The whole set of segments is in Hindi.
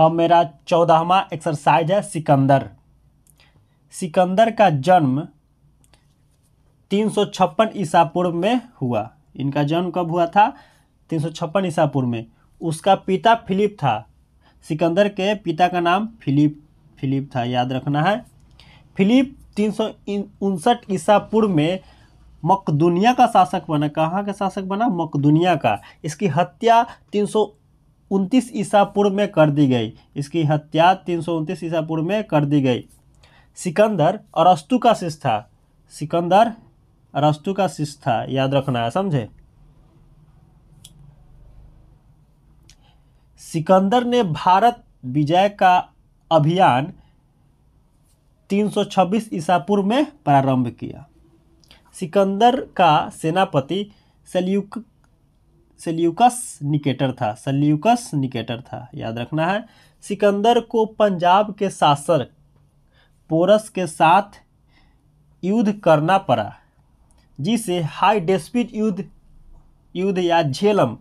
अब मेरा चौदहवा एक्सरसाइज है सिकंदर सिकंदर का जन्म तीन सौ छप्पन ईसा पूर्व में हुआ इनका जन्म कब हुआ था तीन सौ छप्पन ईसा पूर्व में उसका पिता फिलिप था सिकंदर के पिता का नाम फिलिप फिलिप था याद रखना है फिलिप तीन सौ उनसठ ईसा पूर्व में मकदुनिया का शासक बना कहाँ का शासक बना मकदुनिया का इसकी हत्या तीन सौ उनतीस ईसा पूर्व में कर दी गई इसकी हत्या तीन सौ उनतीस ईसा पूर्व में कर दी गई सिकंदर अरस्तु का शिष्य था सिकंदर अरस्तु का शिष्य था याद रखना है समझे सिकंदर ने भारत विजय का अभियान 326 ईसा पूर्व में प्रारंभ किया सिकंदर का सेनापति सल्यूक सेल्यूकस निकेटर था सल्यूकस निकेटर था याद रखना है सिकंदर को पंजाब के शासक पोरस के साथ युद्ध करना पड़ा जिसे हाई डेस्पिट युद्ध युद्ध या झेलम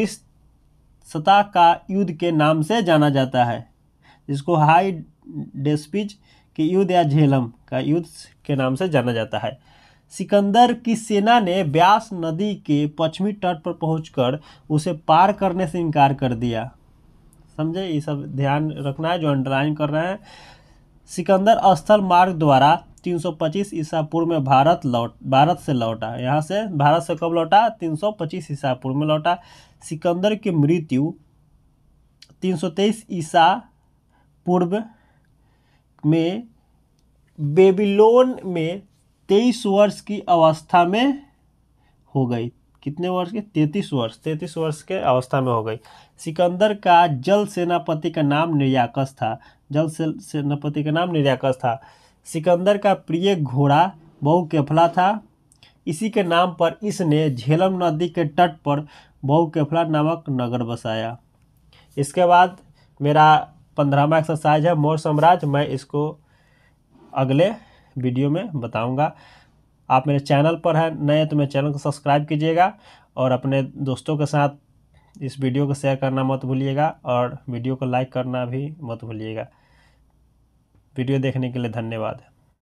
विश्व का युद्ध के नाम से जाना जाता है जिसको हाई डेस्पिज के युद्ध या झेलम का युद्ध के नाम से जाना जाता है सिकंदर की सेना ने ब्यास नदी के पश्चिमी तट पर पहुंचकर उसे पार करने से इनकार कर दिया समझे ये सब ध्यान रखना है जो अंडरलाइन कर रहे हैं सिकंदर स्थल मार्ग द्वारा 325 ईसा पूर्व में भारत लौट भारत से लौटा यहाँ से भारत से कब लौटा 325 ईसा पूर्व में लौटा सिकंदर की मृत्यु 323 ईसा पूर्व में बेबीलोन में तेईस वर्ष की अवस्था में हो गई कितने वर्ष के तैतीस वर्ष तैतीस वर्ष के अवस्था में हो गई सिकंदर का जल सेनापति का नाम निर्याकस था जल सेनापति का नाम निर्याकस था सिकंदर का प्रिय घोड़ा बहु केफला था इसी के नाम पर इसने झेलम नदी के तट पर बहु केफला नामक नगर बसाया इसके बाद मेरा पंद्रहवा एक्सरसाइज है मौर्य साम्राज्य मैं इसको अगले वीडियो में बताऊँगा आप मेरे चैनल पर हैं नए तो मेरे चैनल को सब्सक्राइब कीजिएगा और अपने दोस्तों के साथ इस वीडियो को शेयर करना मत भूलिएगा और वीडियो को लाइक करना भी मत भूलिएगा वीडियो देखने के लिए धन्यवाद